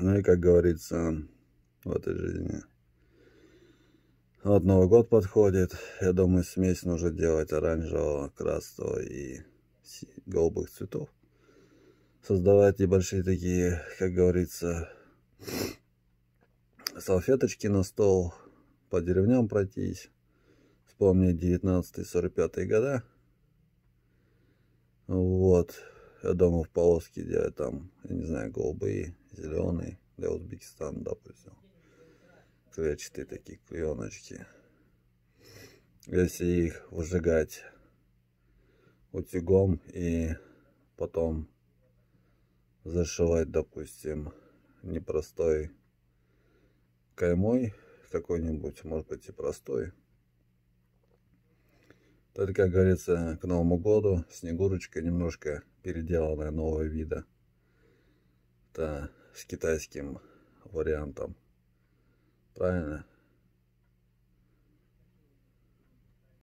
Ну и, как говорится, в этой жизни. Вот Новый год подходит. Я думаю, смесь нужно делать оранжевого, красного и голубых цветов. Создавать небольшие такие, как говорится, салфеточки на стол. По деревням пройтись. Вспомнить 19-45 года. Вот. Я думаю, в полоске делать там, я не знаю, голубые Зеленый для Узбекистана, допустим. Ну, клетчатые такие клееночки. Если их выжигать утюгом и потом зашивать, допустим, непростой каймой какой-нибудь, может быть и простой. Только, как говорится, к Новому году Снегурочка немножко переделанная нового вида. Это с китайским вариантом. Правильно?